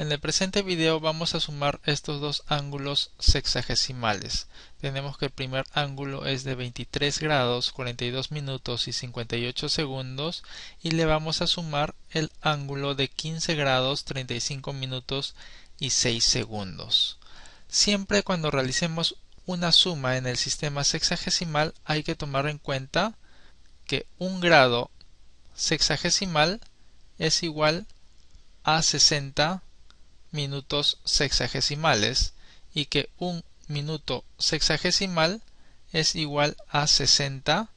En el presente video vamos a sumar estos dos ángulos sexagesimales. Tenemos que el primer ángulo es de 23 grados, 42 minutos y 58 segundos y le vamos a sumar el ángulo de 15 grados, 35 minutos y 6 segundos. Siempre cuando realicemos una suma en el sistema sexagesimal hay que tomar en cuenta que un grado sexagesimal es igual a 60 minutos sexagesimales y que un minuto sexagesimal es igual a 60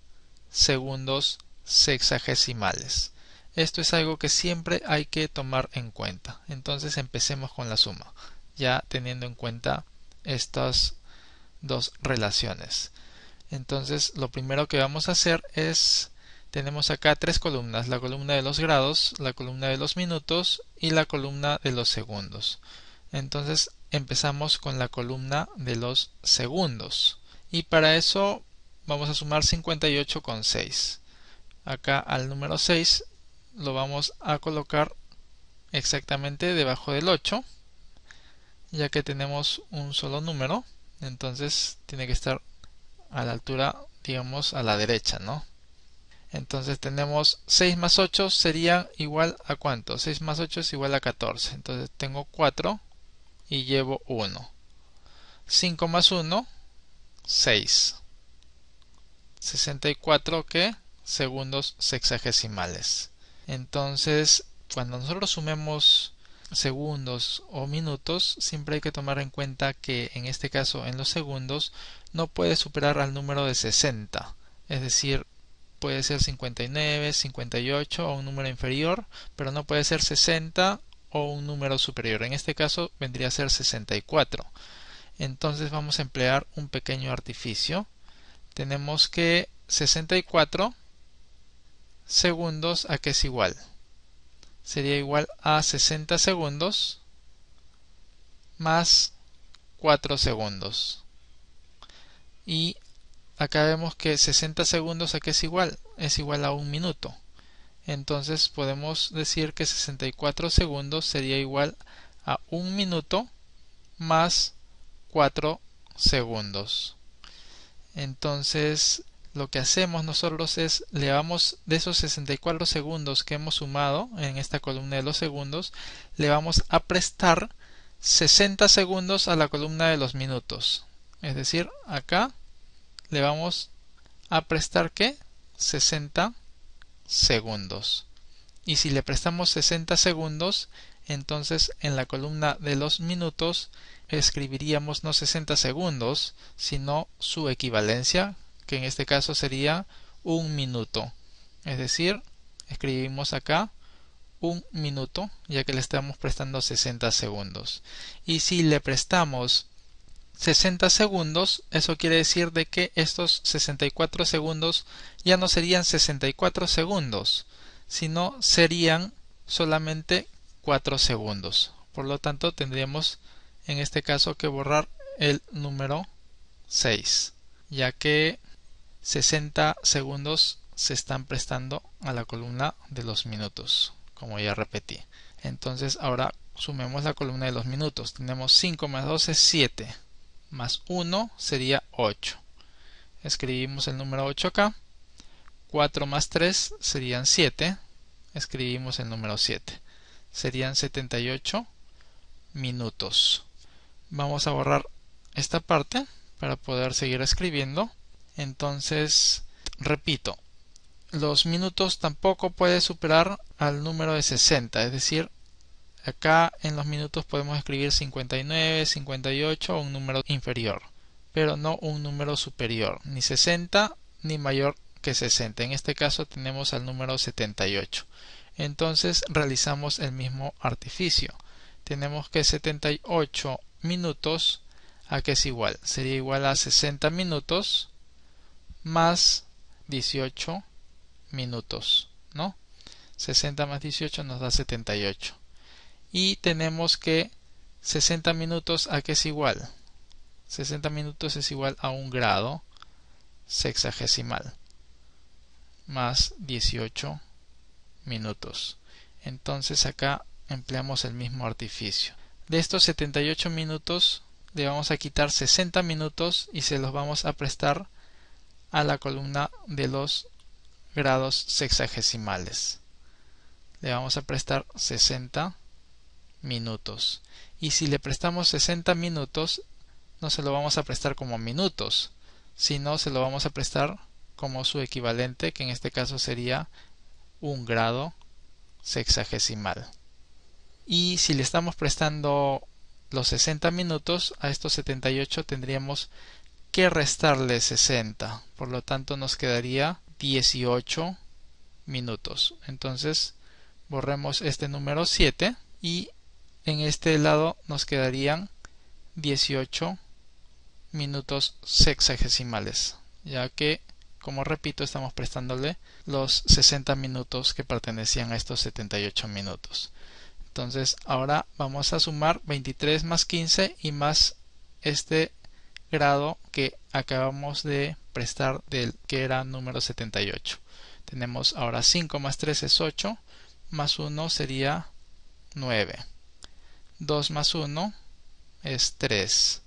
segundos sexagesimales. Esto es algo que siempre hay que tomar en cuenta. Entonces empecemos con la suma, ya teniendo en cuenta estas dos relaciones. Entonces lo primero que vamos a hacer es tenemos acá tres columnas, la columna de los grados, la columna de los minutos y la columna de los segundos. Entonces empezamos con la columna de los segundos y para eso vamos a sumar 58 con 6. Acá al número 6 lo vamos a colocar exactamente debajo del 8 ya que tenemos un solo número entonces tiene que estar a la altura digamos a la derecha no entonces tenemos 6 más 8 sería igual a cuánto? 6 más 8 es igual a 14. Entonces tengo 4 y llevo 1. 5 más 1, 6. 64 que segundos sexagesimales. Entonces, cuando nosotros sumemos segundos o minutos, siempre hay que tomar en cuenta que en este caso en los segundos no puede superar al número de 60. Es decir, puede ser 59, 58 o un número inferior, pero no puede ser 60 o un número superior. En este caso vendría a ser 64. Entonces vamos a emplear un pequeño artificio. Tenemos que 64 segundos a qué es igual. Sería igual a 60 segundos más 4 segundos. Y acá vemos que 60 segundos a qué es igual, es igual a un minuto. Entonces podemos decir que 64 segundos sería igual a un minuto más 4 segundos. Entonces lo que hacemos nosotros es le vamos de esos 64 segundos que hemos sumado en esta columna de los segundos, le vamos a prestar 60 segundos a la columna de los minutos. Es decir, acá le vamos a prestar ¿qué? 60 segundos. Y si le prestamos 60 segundos, entonces en la columna de los minutos escribiríamos no 60 segundos, sino su equivalencia, que en este caso sería un minuto. Es decir, escribimos acá un minuto, ya que le estamos prestando 60 segundos. Y si le prestamos 60 segundos, eso quiere decir de que estos 64 segundos ya no serían 64 segundos, sino serían solamente 4 segundos. Por lo tanto, tendríamos en este caso que borrar el número 6, ya que 60 segundos se están prestando a la columna de los minutos, como ya repetí. Entonces, ahora sumemos la columna de los minutos. Tenemos 5 más 12, 7 más 1 sería 8. Escribimos el número 8 acá. 4 más 3 serían 7. Escribimos el número 7. Serían 78 minutos. Vamos a borrar esta parte para poder seguir escribiendo. Entonces, repito, los minutos tampoco puede superar al número de 60, es decir, Acá en los minutos podemos escribir 59, 58 o un número inferior, pero no un número superior, ni 60 ni mayor que 60. En este caso tenemos al número 78. Entonces realizamos el mismo artificio. Tenemos que 78 minutos a que es igual. Sería igual a 60 minutos más 18 minutos, ¿no? 60 más 18 nos da 78 y tenemos que 60 minutos a qué es igual 60 minutos es igual a un grado sexagesimal más 18 minutos entonces acá empleamos el mismo artificio de estos 78 minutos le vamos a quitar 60 minutos y se los vamos a prestar a la columna de los grados sexagesimales le vamos a prestar 60 minutos. Y si le prestamos 60 minutos, no se lo vamos a prestar como minutos, sino se lo vamos a prestar como su equivalente, que en este caso sería un grado sexagesimal. Y si le estamos prestando los 60 minutos, a estos 78 tendríamos que restarle 60. Por lo tanto, nos quedaría 18 minutos. Entonces, borremos este número 7 y en este lado nos quedarían 18 minutos sexagesimales ya que como repito estamos prestándole los 60 minutos que pertenecían a estos 78 minutos entonces ahora vamos a sumar 23 más 15 y más este grado que acabamos de prestar del que era número 78 tenemos ahora 5 más 3 es 8 más 1 sería 9 2 más 1 es 3.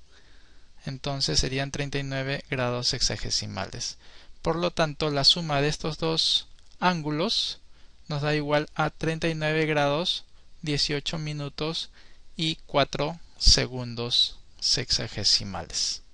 Entonces serían 39 grados sexagesimales. Por lo tanto, la suma de estos dos ángulos nos da igual a 39 grados, 18 minutos y 4 segundos sexagesimales.